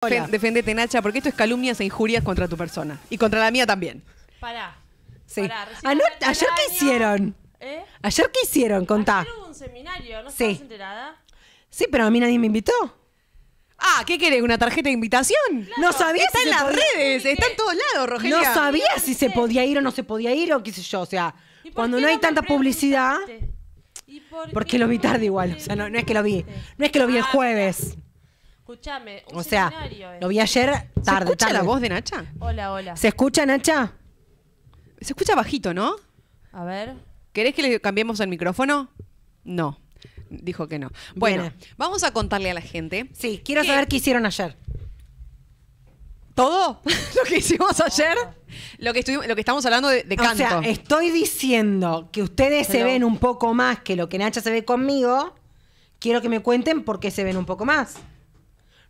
Defendete, Nacha, porque esto es calumnias e injurias contra tu persona. Y contra la mía también. Pará. Sí. Pará, ayer qué hicieron. ¿Eh? Ayer qué hicieron, contá. Ayer un seminario, ¿no Sí. enterada? Sí, pero a mí nadie me invitó. Ah, ¿qué querés? ¿Una tarjeta de invitación? no sabía Está en las redes, está en eh, todos lados, Rogelio. No sabía si se podía ir o no se podía ir o qué sé yo. O sea, cuando no hay tanta publicidad, por porque lo vi tarde igual. O sea, no, es que lo vi. No es que lo vi el ah, jueves. Escúchame, un o sea, lo vi ayer tarde. ¿Se la voz de Nacha? Hola, hola. ¿Se escucha, Nacha? Se escucha bajito, ¿no? A ver. ¿Querés que le cambiemos el micrófono? No. Dijo que no. Bueno, vamos a contarle a la gente. Sí, quiero saber qué hicieron ayer. ¿Todo? lo que hicimos ayer. Lo que, lo que estamos hablando de, canto. O sea, estoy diciendo que ustedes se ven un poco más que lo que Nacha se ve conmigo. Quiero que me cuenten por qué se ven un poco más.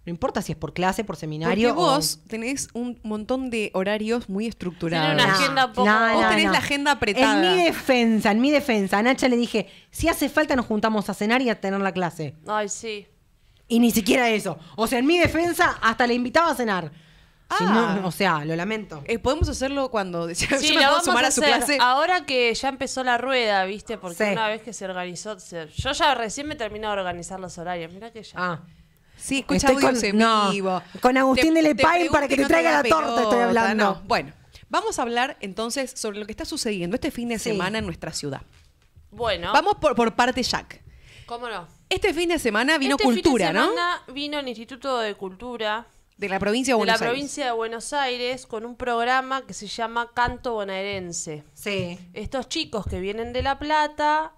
No importa si es por clase, por seminario. Porque vos tenés un montón de horarios muy estructurados. Una agenda poco... vos tenés la agenda apretada. En mi defensa, en mi defensa, a Nacha le dije, si hace falta nos juntamos a cenar y a tener la clase. Ay, sí. Y ni siquiera eso. O sea, en mi defensa, hasta le invitaba a cenar. Ah, o sea, lo lamento. Eh, podemos hacerlo cuando yo me sumar a, su clase. Ahora que ya empezó la rueda, ¿viste? Porque una vez que se organizó, yo ya recién me terminé de organizar los horarios. Mira que ya. Ah. Sí, escucha con, Agustín de Lepay para que te traiga la, torta, estoy hablando. Bueno, vamos a hablar entonces sobre lo que está sucediendo este fin de semana en nuestra ciudad. Bueno. Vamos por, por parte Jack. ¿Cómo no? Este fin de semana vino este Cultura, fin de semana ¿no? Vino el Instituto de Cultura. De la provincia de Buenos la Aires. provincia de Buenos Aires con un programa que se llama Canto Bonaerense. Sí. Estos chicos que vienen de La Plata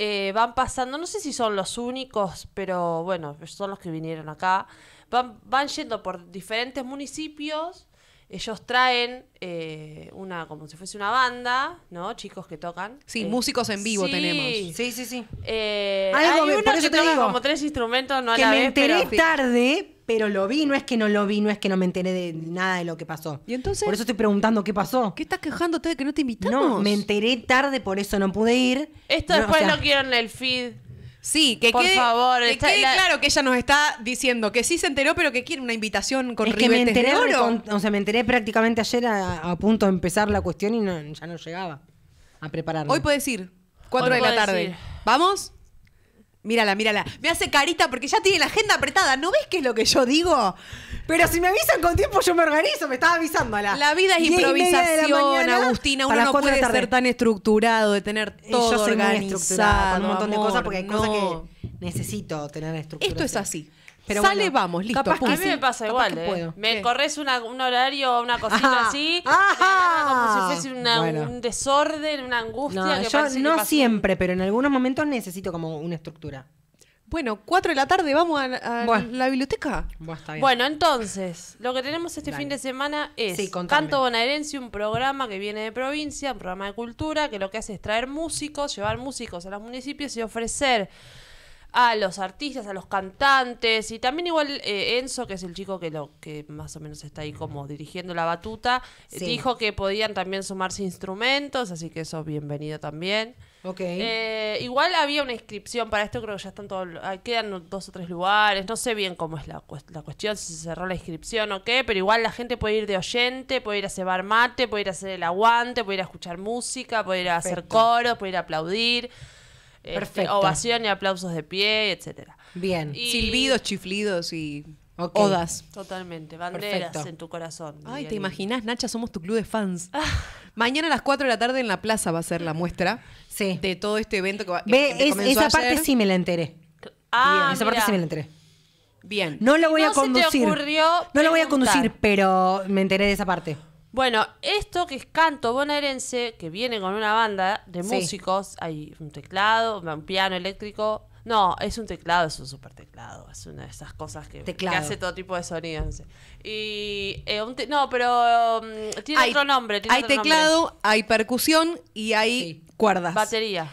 eh, van pasando, no sé si son los únicos, pero bueno, son los que vinieron acá, van, yendo por diferentes municipios, ellos traen eh, una, como si fuese una banda, ¿no? Chicos que tocan. Sí, eh, músicos en vivo tenemos. Sí, sí, sí. hay uno que te como tres instrumentos, no a que la me enteré tarde, pero lo vi, no es que no lo vi, no es que no me enteré de nada de lo que pasó. ¿Y entonces? Por eso estoy preguntando qué pasó. ¿Qué estás quejándote de que no te invitamos? No, me enteré tarde, por eso no pude ir. Esto después no lo quiero en el feed. Sí, que Por favor, claro que ella nos está diciendo que sí se enteró, pero que quiere una invitación con es que me enteré, o sea, me enteré prácticamente ayer a, punto de empezar la cuestión y ya no llegaba a prepararme. Hoy puedes ir, 4 de la tarde. ¿Vamos? Mírala, mírala. Me hace carita porque ya tiene la agenda apretada. ¿No ves qué es lo que yo digo? Pero si me avisan con tiempo, yo me organizo. Me estaba avisándola. La vida es improvisación, Agustina. Uno no puede ser tan estructurado, de tener todo yo un montón de cosas porque hay cosas que necesito tener estructurado. Esto es así. Sale, vamos, listo. a mí me pasa igual, ¿eh? Me corres un horario, una cosita así, ah, como si ah, fuese un desorden, una angustia. No, yo no siempre, pero en algunos momentos necesito como una estructura. Bueno, 4 de la tarde, vamos a, la biblioteca. Bueno, entonces, lo que tenemos este fin de semana es Canto Bonaerense, un programa que viene de provincia, un programa de cultura, que lo que hace es traer músicos, llevar músicos a los municipios y ofrecer a los artistas, a los cantantes y también igual eh, Enzo, que es el chico que lo que más o menos está ahí como dirigiendo la batuta, eh, dijo que podían también sumarse instrumentos, así que eso bienvenido también. Okay. Eh, igual había una inscripción para esto, creo que ya están todos, ah, quedan dos o tres lugares, no sé bien cómo es la, la cuestión, si se cerró la inscripción o qué, pero igual la gente puede ir de oyente, puede ir a cebar mate, puede ir a hacer el aguante, puede ir a escuchar música, puede ir a hacer coros, puede ir a aplaudir. Este, ovación y aplausos de pie, etcétera. Bien. Silbidos, chiflidos y Odas. Totalmente. Banderas en tu corazón. Ay, ¿te imaginas, Nacha? Somos tu club de fans. Ah. Mañana a las 4 de la tarde en la plaza va a ser la muestra de todo este evento Esa parte sí me la enteré. Ah, Esa parte sí me la enteré. Bien. No lo voy a conducir. no lo voy a conducir, pero me enteré de esa parte. Bueno, esto que es canto bonaerense, que viene con una banda de músicos, hay un teclado, un piano eléctrico. No, es un teclado, es un super teclado, es una de esas cosas que, hace todo tipo de sonidos. no Y eh, no, pero mm, tiene otro nombre. hay teclado, hay percusión y hay cuerdas. Batería.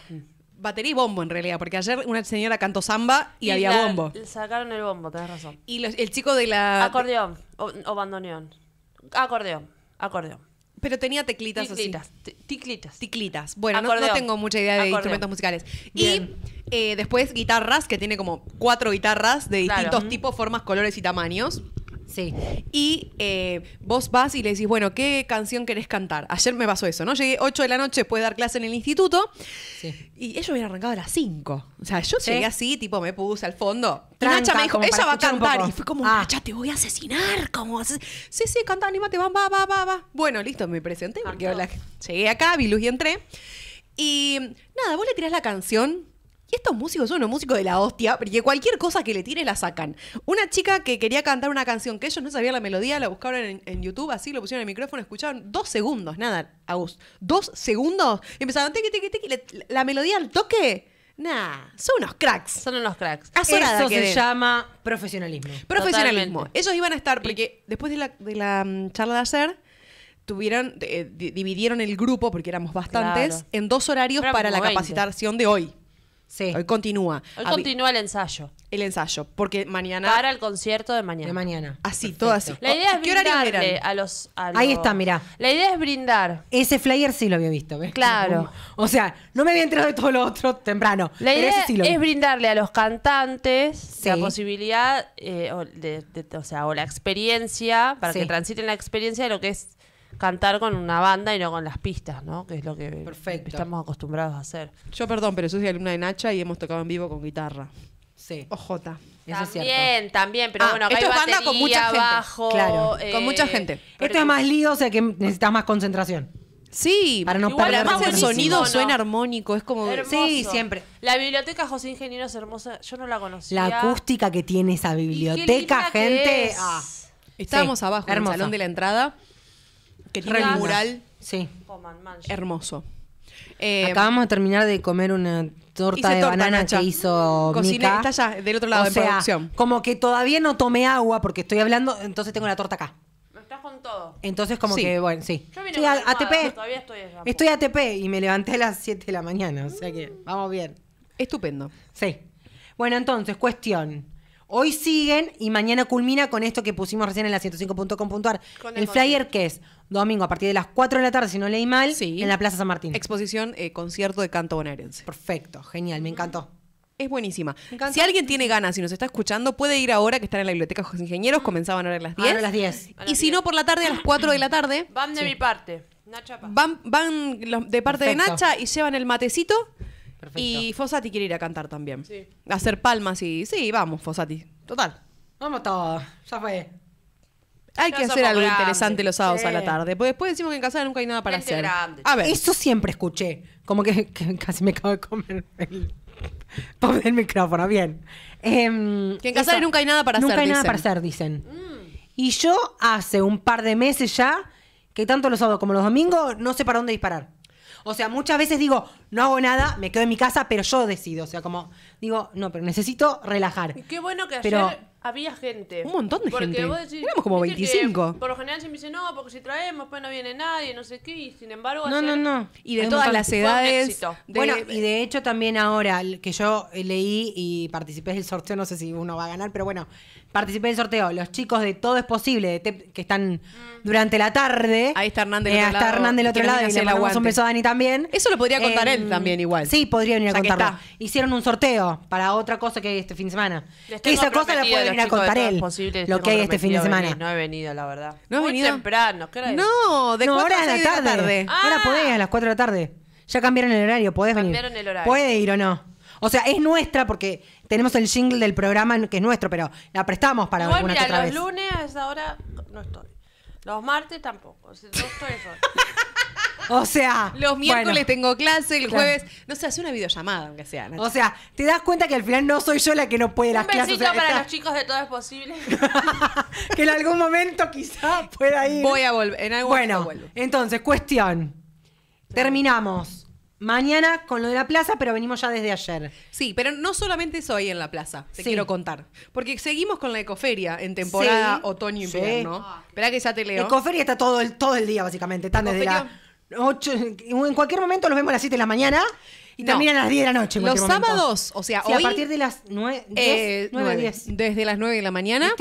Batería y bombo en realidad, porque ayer una señora cantó samba y, había bombo. Sacaron el bombo, tenés razón. Y el chico de la... Acordeón o bandoneón. Acordeón. Acordeón. Pero tenía teclitas así. Ticlitas. Ticlitas. Bueno, no, tengo mucha idea de instrumentos musicales. Y eh, después guitarras, que tiene como cuatro guitarras de distintos tipos, formas, colores y tamaños. Sí. Y eh, vos vas y le decís, bueno, ¿qué canción querés cantar? Ayer me pasó eso, ¿no? Llegué 8 de la noche después de dar clase en el instituto. Sí. Y ellos hubiera arrancado a las 5. O sea, yo llegué así, tipo, me puse al fondo. y Nacha me dijo, ella va a cantar. Y fue como, ah. Nacha, te voy a asesinar. Como, sí, sí, canta, anímate, va, va, va, va, va. Bueno, listo, me presenté porque llegué acá, vi luz y entré. Y nada, vos le tirás la canción estos músicos son unos músicos de la hostia, porque cualquier cosa que le tire la sacan. Una chica que quería cantar una canción que ellos no sabían la melodía, la buscaron en, YouTube, así lo pusieron en el micrófono, escucharon dos segundos, nada, Agus, dos segundos, y empezaron tiki tiki tiki la, la melodía al toque. nada son unos cracks. Son unos cracks. Eso se llama profesionalismo. Profesionalismo. Ellos iban a estar, porque después de la, mm, charla de ayer, tuvieron, eh, dividieron el grupo, porque éramos bastantes, en dos horarios para la capacitación de hoy. Sí. Hoy continúa. Hoy continúa el ensayo. El ensayo, porque mañana. Para el concierto de mañana. De mañana. Así, todo así. La idea es ¿Qué a los, Ahí está, mira La idea es brindar. Ese flyer sí lo había visto, ¿ves? Claro. O sea, no me había enterado de todo lo otro temprano. La idea es brindarle a los cantantes la posibilidad, eh, o, de- sea, o la experiencia, para que transiten la experiencia de lo que es cantar con una banda y no con las pistas, ¿no? Que es lo que estamos acostumbrados a hacer. Yo, perdón, pero yo soy alumna de Nacha y hemos tocado en vivo con guitarra. Sí. OJ. Eso También, también, pero ah, bueno, acá esto es banda con mucha gente. Claro, con eh, mucha gente. Esto es más lío, o sea que necesitas más concentración. Sí, Para no igual el sonido suena armónico, es como... Sí, siempre. La biblioteca José Ingeniero es hermosa, yo no la conocía. La acústica que tiene esa biblioteca, gente. Ah. Estábamos abajo en el salón de la entrada que mural sí. hermoso. Eh, Acabamos de terminar de comer una torta de banana que hizo Cociné, está allá, del otro lado sea, Como que todavía no tomé agua porque estoy hablando, entonces tengo la torta acá. Me estás con todo. Entonces como que, bueno, sí. Yo vine estoy ATP. Todavía estoy, estoy ATP y me levanté a las 7 de la mañana, o sea que mm. vamos bien. Estupendo. Sí. Bueno, entonces, cuestión. Hoy siguen y mañana culmina con esto que pusimos recién en la 105.com.ar. el flyer que es domingo a partir de las 4 de la tarde, si no leí mal, en la Plaza San Martín. Exposición, eh, concierto de canto bonaerense. Perfecto, genial, me encantó. Es buenísima. Si alguien tiene ganas y nos está escuchando, puede ir ahora que están en la biblioteca José Ingenieros. Comenzaban ahora a las 10. a las 10. y si no, por la tarde, a las 4 de la tarde. Van de mi parte. Nacha Van, van de parte de Nacha y llevan el matecito. Perfecto. Y Fosati quiere ir a cantar también. Sí. hacer palmas y. Sí, vamos, Fosati. Total. Vamos todos. Ya fue. Hay que hacer algo interesante los sábados a la tarde. Pues después decimos que en casa nunca hay nada para hacer. a ver. Eso siempre escuché. Como que, casi me acabo de comer el, micrófono. Bien. Em, que en casa nunca hay nada para hacer. Nunca hay nada para hacer, dicen. Mm. Y yo hace un par de meses ya que tanto los sábados como los domingos no sé para dónde disparar. O sea, muchas veces digo, no hago nada, me quedo en mi casa, pero yo decido. O sea, como digo, no, pero necesito relajar. qué bueno que ayer había gente. Un montón de gente. Vos Éramos como 25. Por lo general me dice, no, porque si traemos, pues no viene nadie, no sé qué, y sin embargo. No, no, no. Y de todas las edades. bueno, y de hecho también ahora, que yo leí y participé del sorteo, no sé si uno va a ganar, pero bueno, participé del sorteo. Los chicos de Todo es Posible, que están mm. durante la tarde. Ahí está Hernán del eh, otro lado. Está Hernán del otro lado y le mandamos un beso a Dani también. Eso lo podría contar él em, también igual. Sí, podría venir a contarlo. Hicieron un sorteo para otra cosa que este fin de semana. Esa cosa la pueden a contar él lo que hay este fin de semana. No he venido, la verdad. No he Muy venido. temprano, ¿qué No, de no, 4 a de la tarde. Ahora ah. podés a las 4 de la tarde. Ya cambiaron el horario, podés cambiaron venir. el horario. Puede ir o no. O sea, es nuestra porque tenemos el jingle del programa que es nuestro, pero la prestamos para alguna mira, que los lunes a esa hora no estoy. Los martes tampoco. O no estoy O sea. Los miércoles tengo clase, el jueves. No sé, hace una videollamada, aunque sea. O sea, te das cuenta que al final no soy yo la que no puede las clases. O para los chicos de todo es posible. que en algún momento quizá pueda ir. Voy a volver. En algún momento vuelvo. Entonces, cuestión. Terminamos. Mañana con lo de la plaza, pero venimos ya desde ayer. Sí, pero no solamente soy en la plaza, te quiero contar. Porque seguimos con la ecoferia en temporada otoño-invierno. Sí. Ah, Espera que ya te leo. Ecoferia está todo el, todo el día, básicamente. Están desde la 8, en cualquier momento los vemos a las 7 de la mañana y también a las 10 de la noche. los sábados, o sea, a partir de las 9, eh, Desde las 9 de la mañana.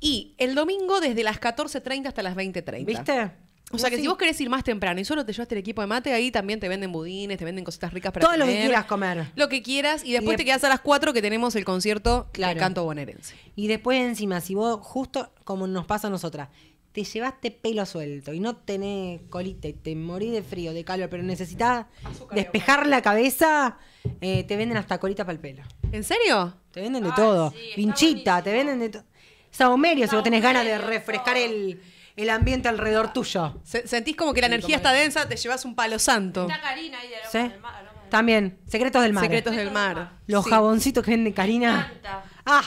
Y el domingo desde las 14.30 hasta las 20.30. ¿Viste? O sea que si vos querés ir más temprano y solo te llevaste el equipo de mate, ahí también te venden budines, te venden cositas ricas para comer, lo que quieras comer. Lo que quieras. Y después te quedas a las 4 que tenemos el concierto claro. de canto bonaerense. Y después encima, si vos justo como nos pasa a nosotras, te llevaste pelo suelto y no tenés colita y te morís de frío, de calor, pero necesitas despejar la cabeza, eh, te venden hasta colita para el pelo. ¿En serio? Te venden de todo. Pinchita, te venden de todo. Saumerio, si vos tenés ganas de refrescar el, el ambiente alrededor tuyo. sentís como que la energía está densa, te llevas un palo santo. Está Karina ahí de del mar. También, Secretos del Mar. Secretos del Mar. Los jaboncitos que venden Karina. Me Ah,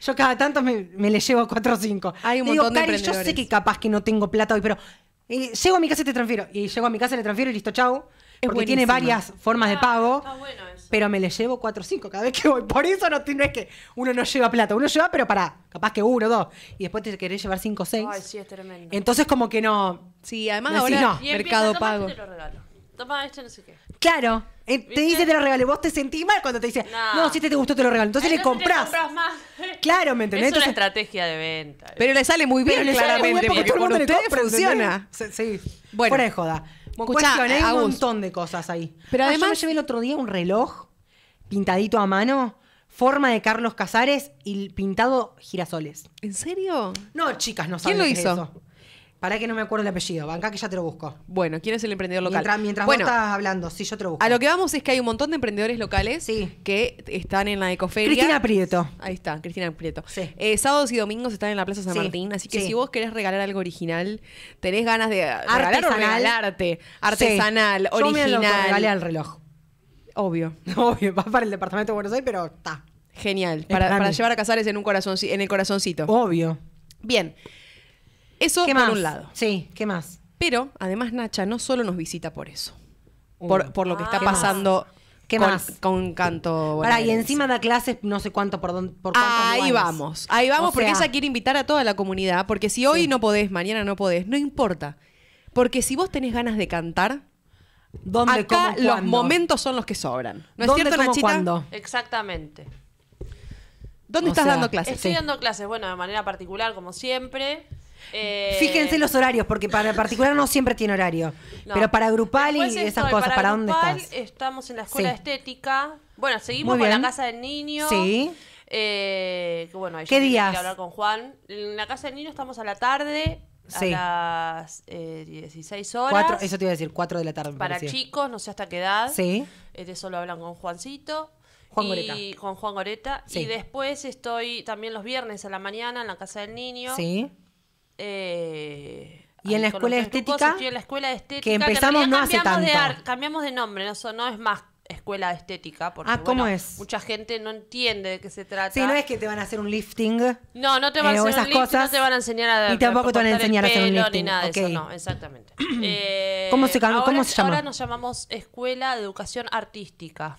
yo cada tanto me, le llevo 4 o 5. Hay digo, de Cari, yo sé que capaz que no tengo plata hoy, pero eh, llego a mi casa y te transfiero. Y llego a mi casa, le transfiero y listo, chau. porque tiene varias formas de ah, pago. Pero me le llevo 4 o 5 cada vez que voy. Por eso no, es que uno no lleva plata. Uno lleva, pero para capaz que uno, dos. Y después te querés llevar 5 o 6. Ay, sí, es tremendo. Entonces, como que no. Sí, además no, ahora mercado pago toma esto, no sé qué. Claro. Eh, te dice te lo regalé. Vos te sentís mal cuando te dice, no, si te gustó, te lo regalo. Entonces, le compras. Claro, ¿me entendés? Es una estrategia de venta. Pero le sale muy bien, claramente. Porque funciona. Sí, Bueno. Fuera de joda. hay un montón de cosas ahí. Pero ah, además. yo llevé el otro día un reloj pintadito a mano forma de Carlos Casares y pintado girasoles. ¿En serio? No, chicas, no saben. ¿Quién lo hizo? Para que no me acuerdo el apellido. Banca que ya te lo busco. Bueno, ¿quién es el emprendedor local? Mientras, vos estás hablando, sí, yo te lo busco. A lo que vamos es que hay un montón de emprendedores locales que están en la ecoferia. Cristina Prieto. Ahí está, Cristina Prieto. Sí. Eh, sábados y domingos están en la Plaza San Martín, así que si vos querés regalar algo original, tenés ganas de regalar o regalarte, artesanal, original. Yo me al reloj. Obvio. Obvio, va para el departamento de Buenos Aires, pero está. Genial, para, llevar a Casares en un corazón, en el corazoncito. Obvio. Bien. Eso por un lado. Sí, ¿qué más? Pero además Nacha no solo nos visita por eso, uh. por, lo que está pasando. ¿Qué con, más? Con canto. Para, y encima da clases no sé cuánto por, dónde por Ahí vamos, ahí vamos, porque ella quiere invitar a toda la comunidad, porque si hoy no podés, mañana no podés, no importa. Porque si vos tenés ganas de cantar, acá los momentos son los que sobran. ¿No es cierto, Cuándo? Exactamente. ¿Dónde estás dando clases? Estoy dando clases, bueno, de manera particular, como siempre. Eh, Fíjense los horarios, porque para particular no siempre tiene horario. Pero para grupal y esas cosas, ¿para, dónde estás? Estamos en la escuela estética. Bueno, seguimos con la casa del niño. Sí. Eh, que bueno, ¿Qué días? Que hablar con Juan. En la casa del niño estamos a la tarde. A las 16 eh, horas. eso te iba a decir, 4 de la tarde. Para chicos, no sé hasta qué edad. Sí. De este, lo hablan con Juancito. y Con Juan Goreta. Y después estoy también los viernes a la mañana en la casa del niño. Sí eh, y en la escuela de estética. en la escuela estética. Que empezamos no hace tanto. cambiamos de nombre, no, no es más escuela de estética. Porque, ah, ¿cómo es? Mucha gente no entiende de qué se trata. Si, no es que te van a hacer un lifting. No, no te van a eh, hacer un lifting, no te van a enseñar a. Y tampoco te van a enseñar a hacer un lifting. Ni nada de eso, no, exactamente. eh, ¿Cómo, se, ahora, ¿Cómo se llama? Ahora nos llamamos Escuela de Educación Artística.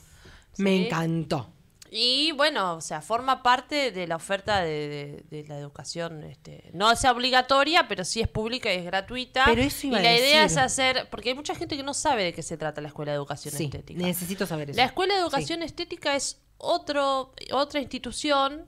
Me encantó. Y bueno, o sea, forma parte de la oferta de, la educación. Este, no es obligatoria, pero sí es pública y es gratuita. Pero eso iba y la idea es hacer, porque hay mucha gente que no sabe de qué se trata la escuela de educación estética. Necesito saber eso. La escuela de educación estética es otro, otra institución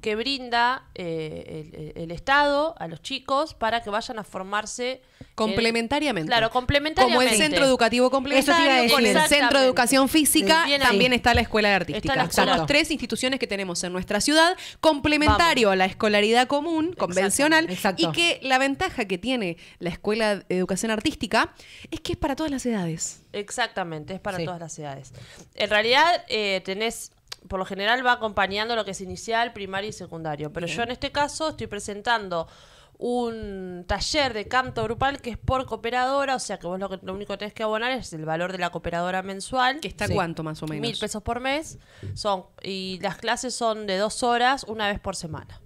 que brinda eh, el, Estado a los chicos para que vayan a formarse. Complementariamente. claro, complementariamente. Como el centro educativo complementario, con el centro de educación física, también está la escuela de artística. Son las tres instituciones que tenemos en nuestra ciudad, complementario a la escolaridad común, convencional, y que la ventaja que tiene la escuela de educación artística es que es para todas las edades. Exactamente, es para todas las edades. En realidad, eh, tenés por lo general va acompañando lo que es inicial, primario y secundario. Pero yo en este caso estoy presentando un taller de canto grupal que es por cooperadora, o sea que vos lo, único que tenés que abonar es el valor de la cooperadora mensual. ¿Que está cuánto más o menos? Mil pesos por mes. Son, y las clases son de dos horas, una vez por semana.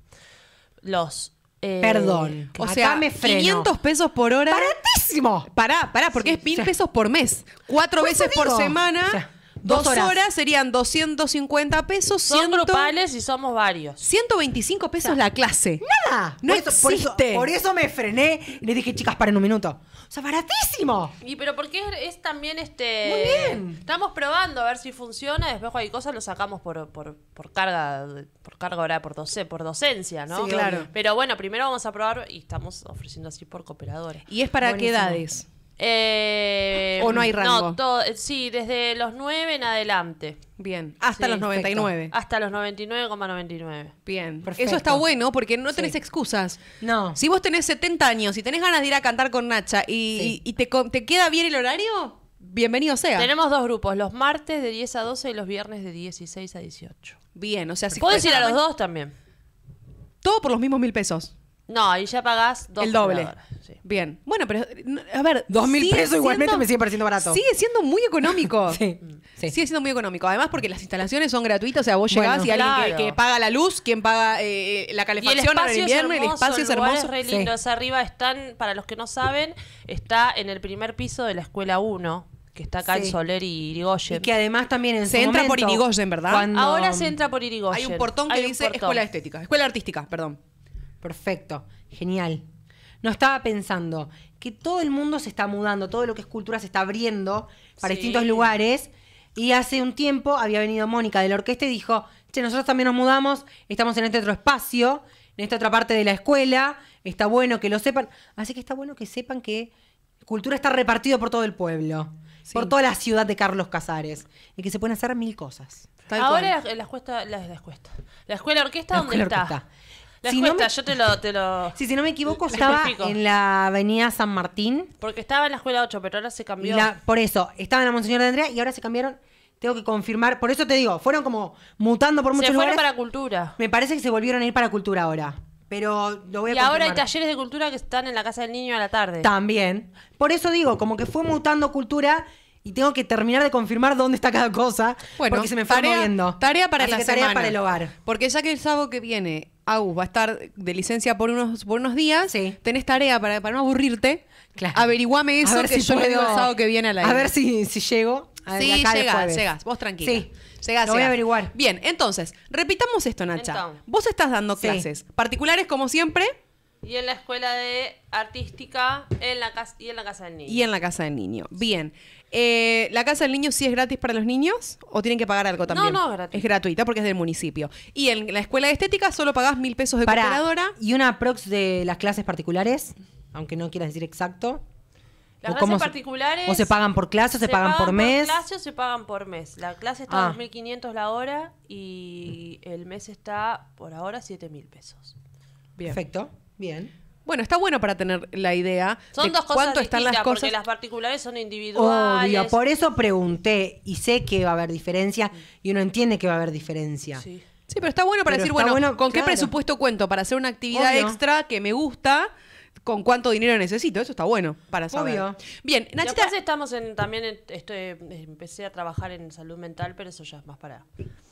Los eh, Perdón. O sea, me 500 pesos por hora. ¡Baratísimo! Pará, pará, porque es mil pesos por mes. Cuatro veces por semana. Dos, horas. serían 250 pesos. Son 100... grupales y somos varios. 125 pesos la clase. Nada. No por eso, existe. Por eso, me frené y le dije, chicas, paren un minuto. O sea, baratísimo. Y pero porque es, también este. Muy bien. Estamos probando a ver si funciona. Después hay cosas lo sacamos por, por, carga, por carga ahora, por por docencia, ¿no? Sí, claro. Pero bueno, primero vamos a probar y estamos ofreciendo así por cooperadores. ¿Y es para qué edades? Eh, ¿O no hay rango? No, eh, sí, desde los 9 en adelante. Bien, hasta los 99. Hasta los 99,99. ,99. Bien, perfecto. Eso está bueno porque no tenés excusas. No. Si vos tenés 70 años y tenés ganas de ir a cantar con Nacha y, te, queda bien el horario, bienvenido sea. Tenemos dos grupos, los martes de 10 a 12 y los viernes de 16 a 18. Bien, o sea, si... Puedes ir a los dos también. Todo por los mismos mil pesos. No, y ya pagás dos El doble. Bien. Bueno, pero a ver. Dos mil pesos igualmente me sigue pareciendo barato. Sigue siendo muy económico. Sí, sí. Sigue siendo muy económico. Además, porque las instalaciones son gratuitas. O sea, vos llegás y alguien que- paga la luz, quien paga eh, la calefacción el calefacción espacio es hermoso, el espacio es hermoso. re lindo. arriba están, para los que no saben, está en el primer piso de la escuela 1, que está acá en Soler y Irigoyen. Y que además también en Se entra por Irigoyen, ¿verdad? Ahora se entra por Irigoyen. Hay un portón que dice escuela estética, escuela artística, perdón. Perfecto, genial. No estaba pensando que todo el mundo se está mudando, todo lo que es cultura se está abriendo para distintos lugares. Y hace un tiempo había venido Mónica de la orquesta y dijo, che, nosotros también nos mudamos, estamos en este otro espacio, en esta otra parte de la escuela, está bueno que lo sepan. Así que está bueno que sepan que cultura está repartida por todo el pueblo, por toda la ciudad de Carlos Casares, y que se pueden hacer mil cosas. Ahora la, cuesta, la, la escuela orquesta, ¿dónde está? La si yo te lo, Sí, si no me equivoco, estaba en la avenida San Martín. Porque estaba en la escuela 8, pero ahora se cambió. por eso, estaba en la Monseñor de Andrea y ahora se cambiaron. Tengo que confirmar. Por eso te digo, fueron como mutando por muchos lugares. Se fueron para cultura. Me parece que se volvieron a ir para cultura ahora. Pero lo voy a Y ahora hay talleres de cultura que están en la casa del niño a la tarde. También. Por eso digo, como que fue mutando cultura y tengo que terminar de confirmar dónde está cada cosa. Bueno, porque se me fue tarea, moviendo. Tarea para la Tarea para el hogar. Porque ya que el sábado que viene Agus va a estar de licencia por unos, por días, sí. tenés tarea para, para no aburrirte, claro. averiguame eso a ver que si yo que viene a la A ver si, llego. sí, llegas, llegas. Vos tranquila. Sí. Lo voy a averiguar. Bien, entonces, repitamos esto, Nacha. Vos estás dando clases particulares como siempre. Y en la escuela de artística en la casa, y en la casa del niño. Y en la casa del niño. Bien. Eh, ¿La casa del niño sí es gratis para los niños o tienen que pagar algo también? No, no, gratis. Es gratuita porque es del municipio. Y en la escuela de estética solo pagás mil pesos de Pará, ¿Y una prox de las clases particulares? Aunque no quieras decir exacto. Las clases particulares. ¿O se pagan por clase o se, pagan, por mes? Las clases se pagan por mes. La clase está a ah. mil 2.500 la hora y el mes está por ahora 7.000 pesos. Bien. Perfecto, bien. Bueno, está bueno para tener la idea. Son dos cosas cuánto están las cosas. Porque las particulares son individuales. por eso pregunté y sé que va a haber diferencia y uno entiende que va a haber diferencia. Sí. pero está bueno para decir, bueno, ¿con qué presupuesto cuento para hacer una actividad extra que me gusta? con cuánto dinero necesito. Eso está bueno para saber. Obvio. Bien, Nachita. estamos en, también eh, empecé a trabajar en salud mental, pero eso ya es más para.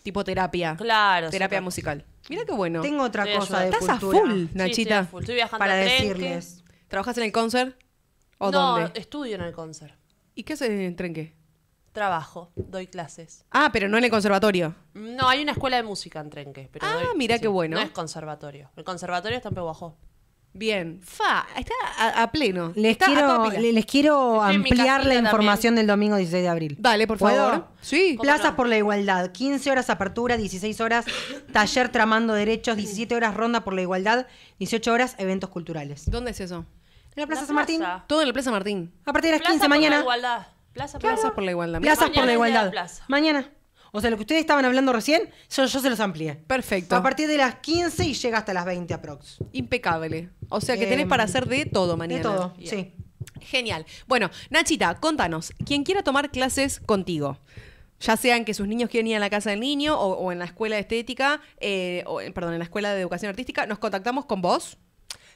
Tipo terapia. Claro. Terapia musical. Mira qué bueno. Tengo otra cosa Estás a full, Nachita. estoy, full. viajando para decirles. ¿Trabajas en el concert? ¿O no, estudio en el concert. ¿Y qué haces en trenque? Trabajo, doy clases. Ah, pero no en el conservatorio. No, hay una escuela de música en Trenque. ah, mira qué bueno. No es conservatorio. El conservatorio está en Pehuajó. Bien, fa, está a, pleno. Les quiero, ampliar la información del domingo 16 de abril. Vale, por favor. Sí. Plazas por la igualdad, 15 horas apertura, 16 horas taller tramando derechos, 17 horas ronda por la igualdad, 18 horas eventos culturales. ¿Dónde es eso? En la Plaza San Martín. Todo en la Plaza Martín. A partir de las plaza 15 por mañana. La igualdad. Plaza, por la igualdad. Plazas por la igualdad. Mañana. O sea, lo que ustedes estaban hablando recién, yo, se los amplié. Perfecto. A partir de las 15 y llega hasta las 20 aprox. Impecable. O sea, que eh, tenés para hacer de todo mañana. De todo, sí. Genial. Bueno, Nachita, contanos, quien quiera tomar clases contigo, ya sean que sus niños quieren ir a la casa del niño o, en la escuela de estética, eh, o, eh, perdón, en la escuela de educación artística, nos contactamos con vos.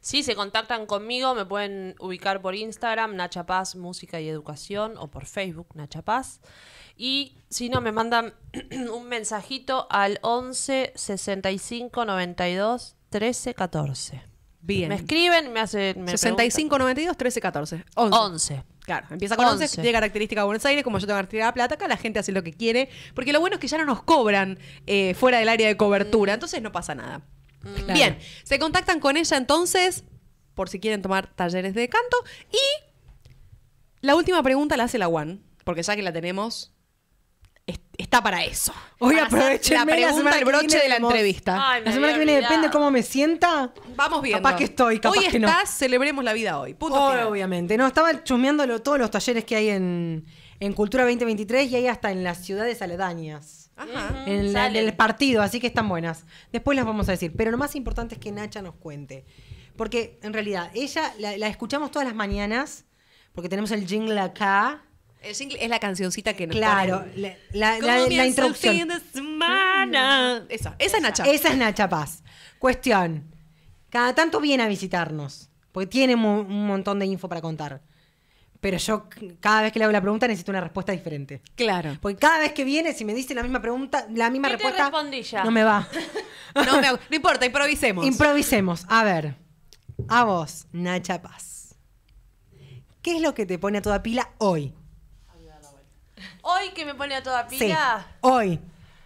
Sí, se contactan conmigo, me pueden ubicar por Instagram, Nacha Paz Música y Educación, o por Facebook, Nacha Paz. Y si no, me mandan un mensajito al 11 65 92 13 14. Bien. Me escriben, me hacen. Me 65 92 13 14. 11. Claro, empieza con 11, tiene característica Buenos Aires, como yo tengo característica la Plata, la gente hace lo que quiere, porque lo bueno es que ya no nos cobran eh, fuera del área de cobertura, mm. entonces no pasa nada. Bien, se contactan con ella entonces, por si quieren tomar talleres de canto. Y la última pregunta la hace la Juan, porque ya que la tenemos, está para eso. Hoy aprovechen la pregunta, el broche de la entrevista. la semana que viene depende cómo me sienta. Vamos bien. Capaz que estoy, hoy estás, celebremos la vida hoy. Punto obviamente. No, estaba chusmeándolo todos los talleres que hay en, en Cultura 2023 y hay hasta en las ciudades aledañas. En, el partido, así que están buenas. Después las vamos a decir. Pero lo más importante es que Nacha nos cuente. Porque en realidad, ella la, escuchamos todas las mañanas, porque tenemos el jingle acá. El jingle es la cancioncita que nos Claro, la, introducción. Esa, esa es Nacha. Esa es Nacha Paz. Cuestión. Cada tanto viene a visitarnos, porque tiene un montón de info para contar. Pero yo cada vez que le hago la pregunta necesito una respuesta diferente. Claro. Porque cada vez que viene, si me dice la misma pregunta, la misma respuesta. No me va. no, me no importa, improvisemos. Improvisemos. A ver. A vos, Nacha Paz. ¿Qué es lo que te pone a toda pila hoy? Hoy que me pone a toda pila. hoy.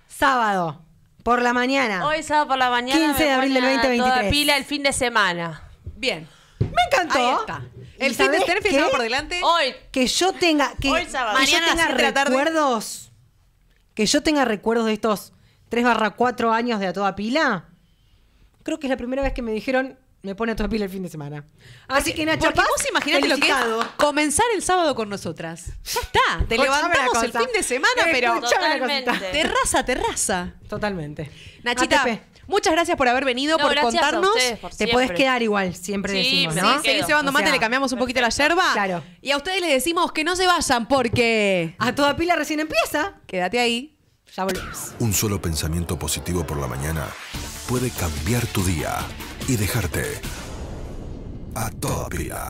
Sábado. Por la mañana. Hoy sábado por la mañana. 15 de abril del 2023. Toda pila el fin de semana. Bien. Me encantó. Ahí está. El fin de semana está por delante. Que yo tenga, que, tenga recuerdos, que yo tenga recuerdos de estos 3 barra 4 años de a toda pila, creo que es la primera vez que me dijeron, me pone a toda pila el fin de semana. Así que Nacho Porque Paz, vos imaginate lo que es comenzar el sábado con nosotras. Ya está, te levantamos el fin de semana, pero Totalmente. terraza, terraza. Totalmente. Nachita, ATP. Muchas gracias por haber venido, por contarnos. Te puedes quedar igual, siempre decimos, ¿no? Sí, llevando mate, le cambiamos un poquito la yerba. Claro. Y a ustedes les decimos que no se vayan porque. A toda pila recién empieza. Quédate ahí. Ya volvemos. Un solo pensamiento positivo por la mañana puede cambiar tu día y dejarte a toda pila.